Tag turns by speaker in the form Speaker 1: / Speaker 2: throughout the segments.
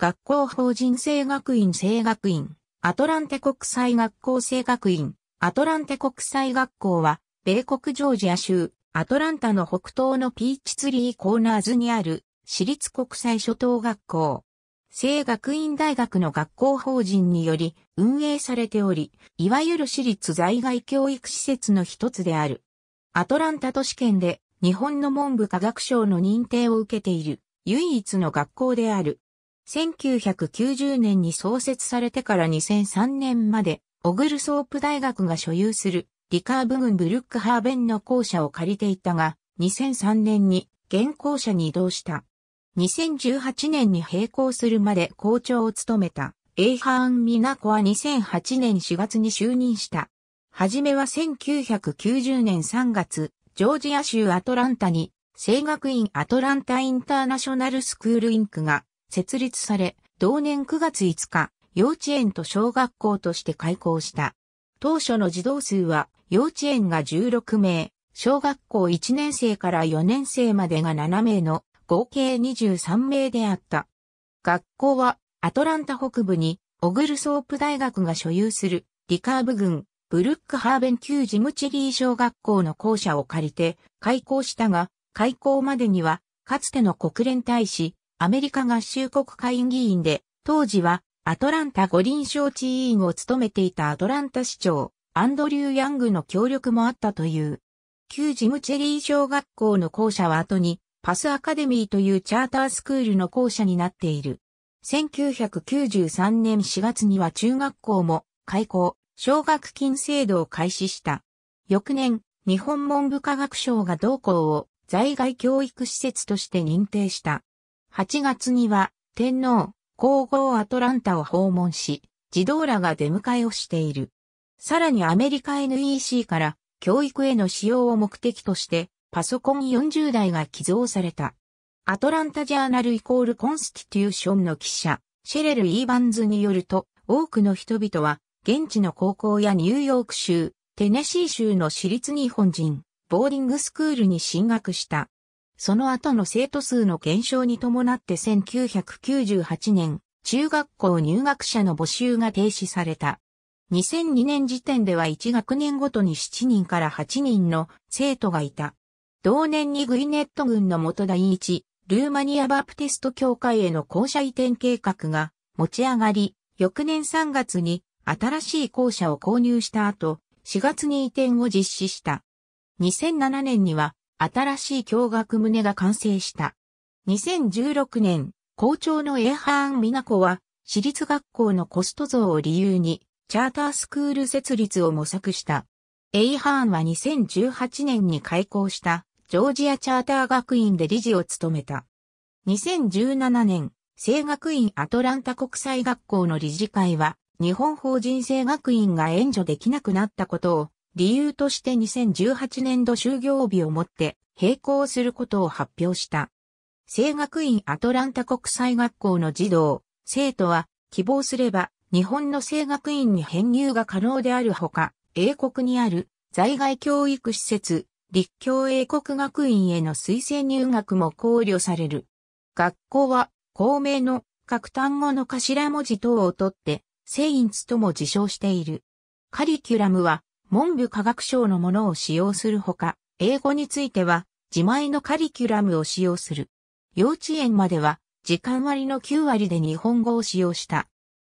Speaker 1: 学校法人生学院生学院、アトランテ国際学校生学院、アトランテ国際学校は、米国ジョージア州、アトランタの北東のピーチツリーコーナーズにある、私立国際初等学校。生学院大学の学校法人により運営されており、いわゆる私立在外教育施設の一つである。アトランタ都市圏で日本の文部科学省の認定を受けている唯一の学校である。1990年に創設されてから2003年まで、オグルソープ大学が所有するリカーブ郡ブルックハーベンの校舎を借りていたが、2003年に現校舎に移動した。2018年に閉校するまで校長を務めた。エイハーン・ミナコは2008年4月に就任した。はじめは1990年3月、ジョージア州アトランタに、生学院アトランタインターナショナルスクールインクが設立され、同年9月5日、幼稚園と小学校として開校した。当初の児童数は、幼稚園が16名、小学校1年生から4年生までが7名の合計23名であった。学校はアトランタ北部にオグルソープ大学が所有するリカーブ郡ブルックハーベン級ジムチリー小学校の校舎を借りて開校したが、開校までにはかつての国連大使アメリカ合衆国下院議員で、当時はアトランタ五輪招致委員を務めていたアトランタ市長、アンドリュー・ヤングの協力もあったという。旧ジムチェリー小学校の校舎は後に、パスアカデミーというチャータースクールの校舎になっている。1993年4月には中学校も開校、奨学金制度を開始した。翌年、日本文部科学省が同校を在外教育施設として認定した。8月には、天皇、皇后アトランタを訪問し、児童らが出迎えをしている。さらにアメリカ NEC から教育への使用を目的としてパソコン40台が寄贈された。アトランタジャーナルイコールコンスティテューションの記者、シェレル・イーバンズによると、多くの人々は現地の高校やニューヨーク州、テネシー州の私立日本人、ボーディングスクールに進学した。その後の生徒数の減少に伴って1998年、中学校入学者の募集が停止された。2002年時点では1学年ごとに7人から8人の生徒がいた。同年にグイネット軍の元第一、ルーマニア・バプテスト教会への校舎移転計画が持ち上がり、翌年3月に新しい校舎を購入した後、4月に移転を実施した。2007年には新しい教学棟が完成した。2016年、校長のエーハーン・ミナコは、私立学校のコスト増を理由に、チャータースクール設立を模索した。エイハーンは2018年に開校した、ジョージアチャーター学院で理事を務めた。2017年、生学院アトランタ国際学校の理事会は、日本法人生学院が援助できなくなったことを理由として2018年度就業日をもって並行することを発表した。生学院アトランタ国際学校の児童、生徒は希望すれば日本の生学院に編入が可能であるほか、英国にある在外教育施設、立教英国学院への推薦入学も考慮される。学校は校名の各単語の頭文字等を取って、セインツとも自称している。カリキュラムは文部科学省のものを使用するほか、英語については、自前のカリキュラムを使用する。幼稚園までは、時間割の9割で日本語を使用した。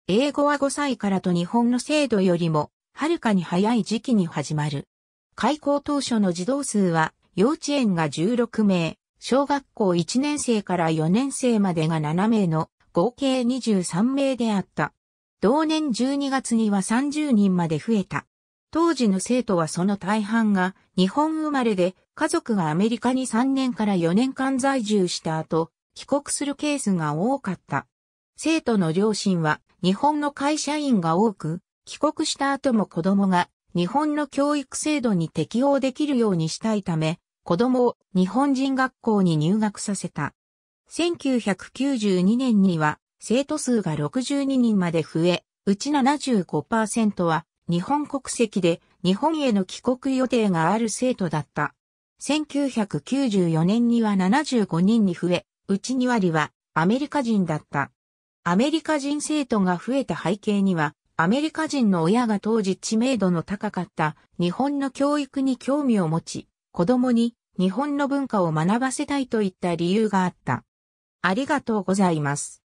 Speaker 1: 英語は5歳からと日本の制度よりも、はるかに早い時期に始まる。開校当初の児童数は、幼稚園が16名、小学校1年生から4年生までが7名の合計23名であった。同年12月には30人まで増えた。当時の生徒はその大半が日本生まれで家族がアメリカに3年から4年間在住した後、帰国するケースが多かった。生徒の両親は日本の会社員が多く、帰国した後も子供が日本の教育制度に適応できるようにしたいため、子供を日本人学校に入学させた。1992年には生徒数が62人まで増え、うち75%は日本国籍で日本への帰国予定がある生徒だった。1994年には75人に増え、うち2割はアメリカ人だった。アメリカ人生徒が増えた背景には、アメリカ人の親が当時知名度の高かった日本の教育に興味を持ち、子供に日本の文化を学ばせたいといった理由があった。ありがとうございます。